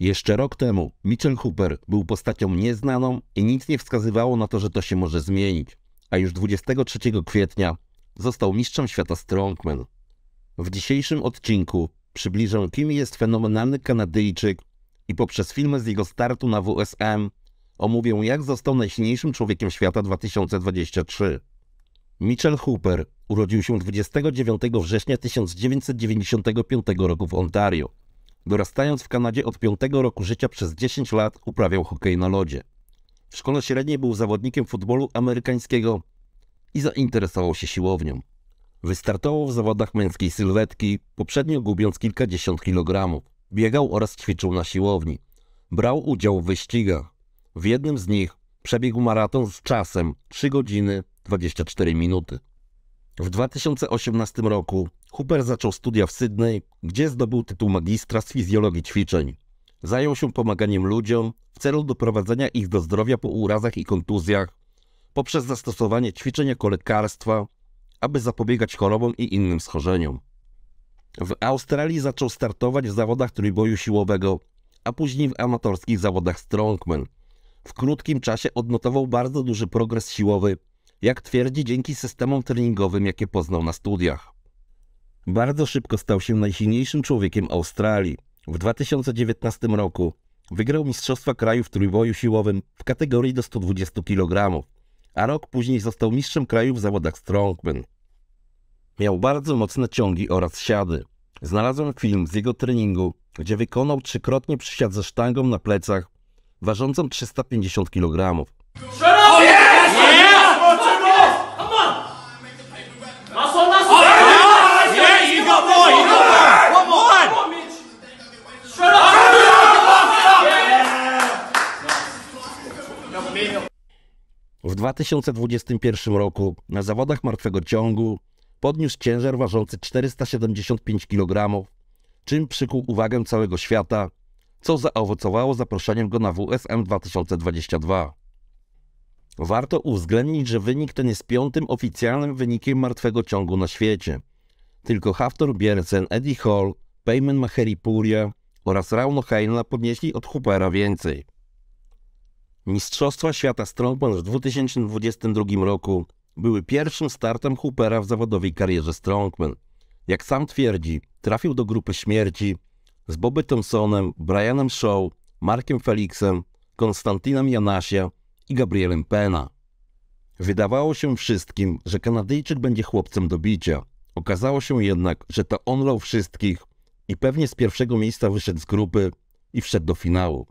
Jeszcze rok temu Mitchell Hooper był postacią nieznaną i nic nie wskazywało na to, że to się może zmienić, a już 23 kwietnia został mistrzem świata Strongman. W dzisiejszym odcinku przybliżę kim jest fenomenalny Kanadyjczyk i poprzez filmy z jego startu na WSM omówię jak został najsilniejszym człowiekiem świata 2023. Mitchell Hooper urodził się 29 września 1995 roku w Ontario Dorastając w Kanadzie od 5 roku życia przez 10 lat uprawiał hokej na lodzie. W szkole średniej był zawodnikiem futbolu amerykańskiego i zainteresował się siłownią. Wystartował w zawodach męskiej sylwetki, poprzednio gubiąc kilkadziesiąt kilogramów. Biegał oraz ćwiczył na siłowni. Brał udział w wyścigach. W jednym z nich przebiegł maraton z czasem 3 godziny 24 minuty. W 2018 roku Huber zaczął studia w Sydney, gdzie zdobył tytuł magistra z fizjologii ćwiczeń. Zajął się pomaganiem ludziom w celu doprowadzenia ich do zdrowia po urazach i kontuzjach poprzez zastosowanie ćwiczeń jako lekarstwa, aby zapobiegać chorobom i innym schorzeniom. W Australii zaczął startować w zawodach trójboju siłowego, a później w amatorskich zawodach strongman. W krótkim czasie odnotował bardzo duży progres siłowy, jak twierdzi dzięki systemom treningowym, jakie poznał na studiach. Bardzo szybko stał się najsilniejszym człowiekiem Australii. W 2019 roku wygrał Mistrzostwa Kraju w trójboju siłowym w kategorii do 120 kg, a rok później został mistrzem kraju w zawodach strongman. Miał bardzo mocne ciągi oraz siady. Znalazłem film z jego treningu, gdzie wykonał trzykrotnie przysiad ze sztangą na plecach, ważącą 350 kg. 2021 roku na zawodach martwego ciągu podniósł ciężar ważący 475 kg, czym przykuł uwagę całego świata, co zaowocowało zaproszeniem go na WSM 2022. Warto uwzględnić, że wynik ten jest piątym oficjalnym wynikiem martwego ciągu na świecie. Tylko Haftor Biercen, Eddie Hall, Peyman Puria oraz Rauno Heinla podnieśli od Hoopera więcej. Mistrzostwa Świata Strongman w 2022 roku były pierwszym startem Hoopera w zawodowej karierze Strongman. Jak sam twierdzi, trafił do grupy śmierci z Bobby Thompsonem, Brianem Shaw, Markiem Felixem, Konstantinem Janasia i Gabrielem Pena. Wydawało się wszystkim, że Kanadyjczyk będzie chłopcem do bicia. Okazało się jednak, że to on lał wszystkich i pewnie z pierwszego miejsca wyszedł z grupy i wszedł do finału.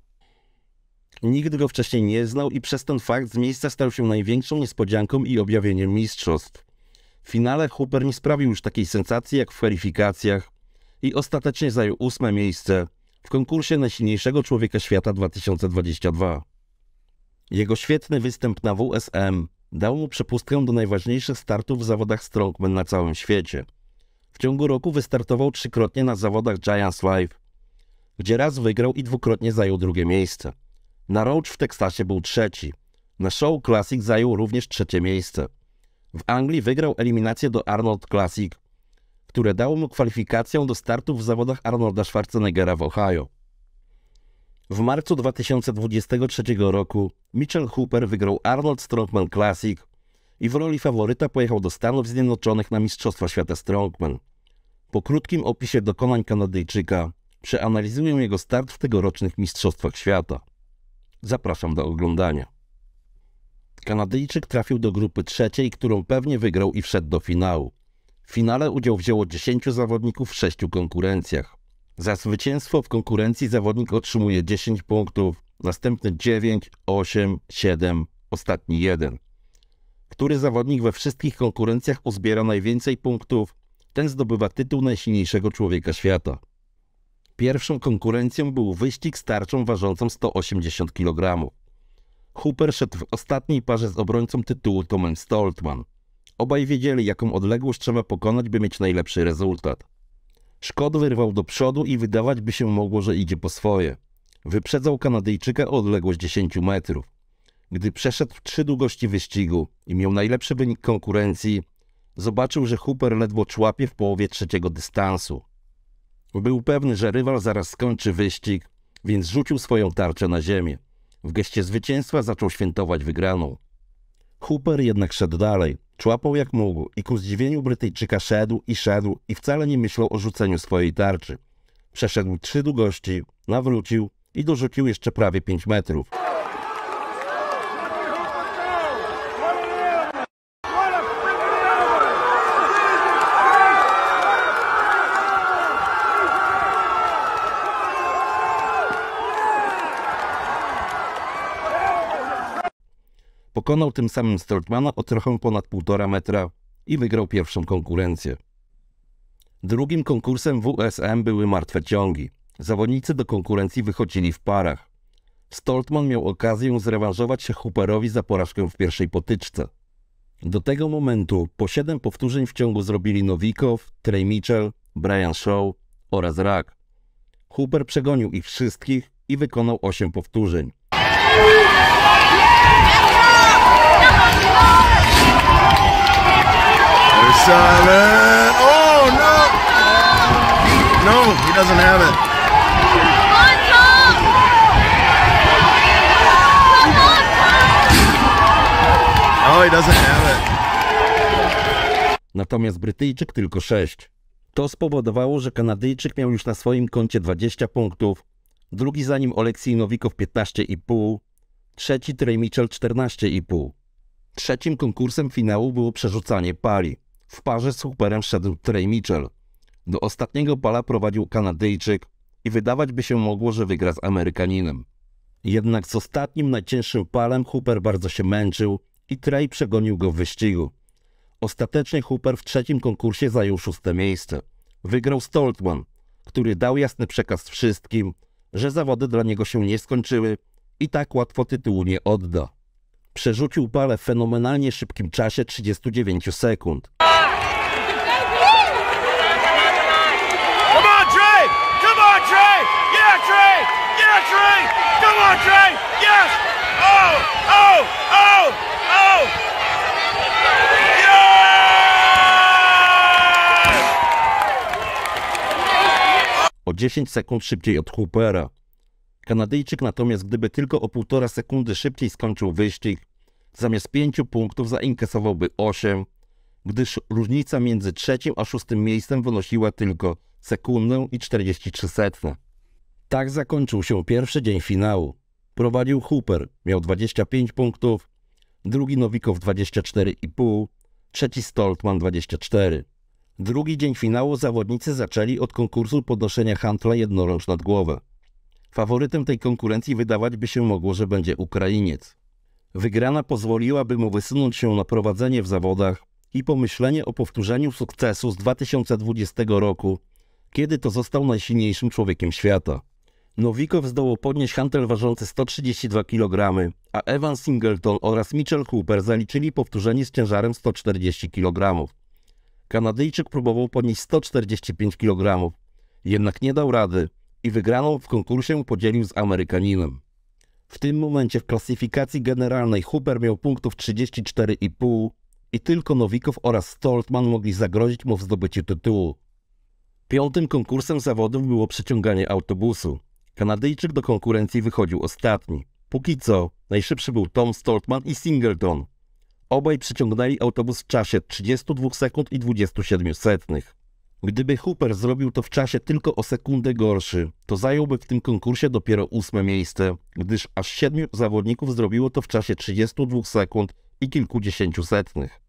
Nikt go wcześniej nie znał i przez ten fakt z miejsca stał się największą niespodzianką i objawieniem mistrzostw. W finale Hooper nie sprawił już takiej sensacji jak w kwalifikacjach i ostatecznie zajął ósme miejsce w konkursie Najsilniejszego Człowieka Świata 2022. Jego świetny występ na WSM dał mu przepustkę do najważniejszych startów w zawodach strongman na całym świecie. W ciągu roku wystartował trzykrotnie na zawodach Giants Live, gdzie raz wygrał i dwukrotnie zajął drugie miejsce. Na Roach w Teksasie był trzeci. Na Show Classic zajął również trzecie miejsce. W Anglii wygrał eliminację do Arnold Classic, które dało mu kwalifikację do startów w zawodach Arnolda Schwarzeneggera w Ohio. W marcu 2023 roku Mitchell Hooper wygrał Arnold Strongman Classic i w roli faworyta pojechał do Stanów Zjednoczonych na Mistrzostwa Świata Strongman. Po krótkim opisie dokonań Kanadyjczyka przeanalizuję jego start w tegorocznych Mistrzostwach Świata. Zapraszam do oglądania. Kanadyjczyk trafił do grupy trzeciej, którą pewnie wygrał i wszedł do finału. W finale udział wzięło 10 zawodników w 6 konkurencjach. Za zwycięstwo w konkurencji zawodnik otrzymuje 10 punktów, następny 9, 8, 7, ostatni 1. Który zawodnik we wszystkich konkurencjach uzbiera najwięcej punktów, ten zdobywa tytuł najsilniejszego człowieka świata. Pierwszą konkurencją był wyścig z tarczą ważącą 180 kg. Hooper szedł w ostatniej parze z obrońcą tytułu Tomem Stoltman. Obaj wiedzieli, jaką odległość trzeba pokonać, by mieć najlepszy rezultat. Szkod wyrwał do przodu i wydawać by się mogło, że idzie po swoje. Wyprzedzał Kanadyjczyka o odległość 10 metrów. Gdy przeszedł trzy długości wyścigu i miał najlepszy wynik konkurencji, zobaczył, że Hooper ledwo człapie w połowie trzeciego dystansu. Był pewny, że rywal zaraz skończy wyścig, więc rzucił swoją tarczę na ziemię. W geście zwycięstwa zaczął świętować wygraną. Hooper jednak szedł dalej, człapał jak mógł i ku zdziwieniu Brytyjczyka szedł i szedł i wcale nie myślał o rzuceniu swojej tarczy. Przeszedł trzy długości, nawrócił i dorzucił jeszcze prawie pięć metrów. Pokonał tym samym Stoltmana o trochę ponad 1,5 metra i wygrał pierwszą konkurencję. Drugim konkursem WSM były martwe ciągi. Zawodnicy do konkurencji wychodzili w parach. Stoltman miał okazję zrewanżować się Hooperowi za porażkę w pierwszej potyczce. Do tego momentu po 7 powtórzeń w ciągu zrobili Nowikow, Trey Mitchell, Brian Shaw oraz Rack. Hooper przegonił ich wszystkich i wykonał 8 powtórzeń. Simon. Oh, no. No, he doesn't have it. Oh, he doesn't have it. Natomiast Brytyjczyk tylko 6. To spowodowało, że Kanadyjczyk miał już na swoim koncie 20 punktów, drugi za nim Oleksij Nowikow 15,5, trzeci Trey Mitchell 14,5. Trzecim konkursem finału było przerzucanie pali. W parze z Hooperem szedł Trey Mitchell. Do ostatniego pala prowadził Kanadyjczyk i wydawać by się mogło, że wygra z Amerykaninem. Jednak z ostatnim, najcięższym palem Hooper bardzo się męczył i Trey przegonił go w wyścigu. Ostatecznie Hooper w trzecim konkursie zajął szóste miejsce. Wygrał Stoltman, który dał jasny przekaz wszystkim, że zawody dla niego się nie skończyły i tak łatwo tytułu nie odda. Przerzucił pale w fenomenalnie szybkim czasie 39 sekund. Trey! Yeah, Trey! Yeah, Trey! Come on, Trey! Yes! Oh! Oh! Oh! Oh! O 10 sekund szybciej od Hoopera. Kanadyjczyk natomiast gdyby tylko o 1,5 sekundy szybciej skończył wyścig, zamiast 5 punktów zainkasowałby 8, gdyż różnica między trzecim a szóstym miejscem wynosiła tylko sekundę i 43 setne. Tak zakończył się pierwszy dzień finału. Prowadził Hooper, miał 25 punktów, drugi Nowikow 24,5, trzeci Stoltman 24. Drugi dzień finału zawodnicy zaczęli od konkursu podnoszenia hantla jednorącz nad głowę. Faworytem tej konkurencji wydawać by się mogło, że będzie Ukrainiec. Wygrana pozwoliłaby mu wysunąć się na prowadzenie w zawodach i pomyślenie o powtórzeniu sukcesu z 2020 roku kiedy to został najsilniejszym człowiekiem świata. Nowikow zdołał podnieść hantel ważący 132 kg, a Evan Singleton oraz Mitchell Cooper zaliczyli powtórzenie z ciężarem 140 kg. Kanadyjczyk próbował podnieść 145 kg, jednak nie dał rady i wygraną w konkursie podzielił z Amerykaninem. W tym momencie w klasyfikacji generalnej Huber miał punktów 34,5 i tylko Nowikow oraz Stoltman mogli zagrozić mu w zdobyciu tytułu. Piątym konkursem zawodów było przeciąganie autobusu. Kanadyjczyk do konkurencji wychodził ostatni. Póki co najszybszy był Tom Stoltman i Singleton. Obaj przyciągnęli autobus w czasie 32 sekund i 27 setnych. Gdyby Hooper zrobił to w czasie tylko o sekundę gorszy, to zająłby w tym konkursie dopiero ósme miejsce, gdyż aż siedmiu zawodników zrobiło to w czasie 32 sekund i kilkudziesięciu setnych.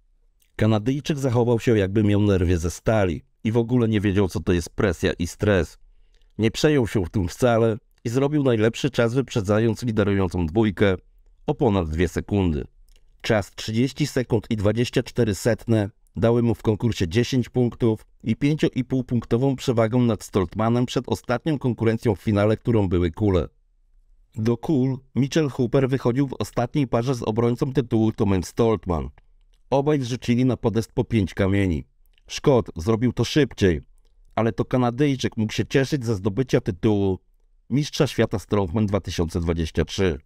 Kanadyjczyk zachował się jakby miał nerwie ze stali i w ogóle nie wiedział, co to jest presja i stres. Nie przejął się w tym wcale i zrobił najlepszy czas, wyprzedzając liderującą dwójkę o ponad dwie sekundy. Czas 30 sekund i 24 setne dały mu w konkursie 10 punktów i 5,5 punktową przewagę nad Stoltmanem przed ostatnią konkurencją w finale, którą były kule. Do kul Mitchell Hooper wychodził w ostatniej parze z obrońcą tytułu Tomem Stoltman. Obaj zrzucili na podest po 5 kamieni. Szkod zrobił to szybciej, ale to Kanadyjczyk mógł się cieszyć ze zdobycia tytułu Mistrza Świata Strongman 2023.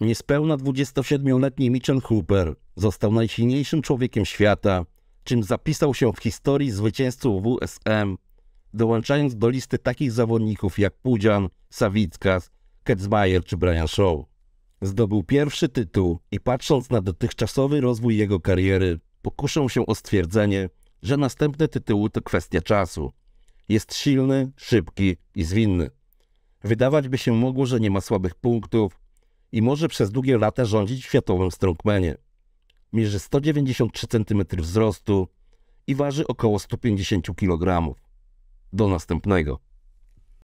Niespełna 27-letni Mitchell Hooper został najsilniejszym człowiekiem świata, czym zapisał się w historii zwycięzców WSM, dołączając do listy takich zawodników jak Pudzian, Sawickas, Kecmajer czy Brian Shaw. Zdobył pierwszy tytuł i patrząc na dotychczasowy rozwój jego kariery, pokuszą się o stwierdzenie, że następne tytuły to kwestia czasu. Jest silny, szybki i zwinny. Wydawać by się mogło, że nie ma słabych punktów i może przez długie lata rządzić w światowym strongmanie. Mierzy 193 cm wzrostu i waży około 150 kg. Do następnego.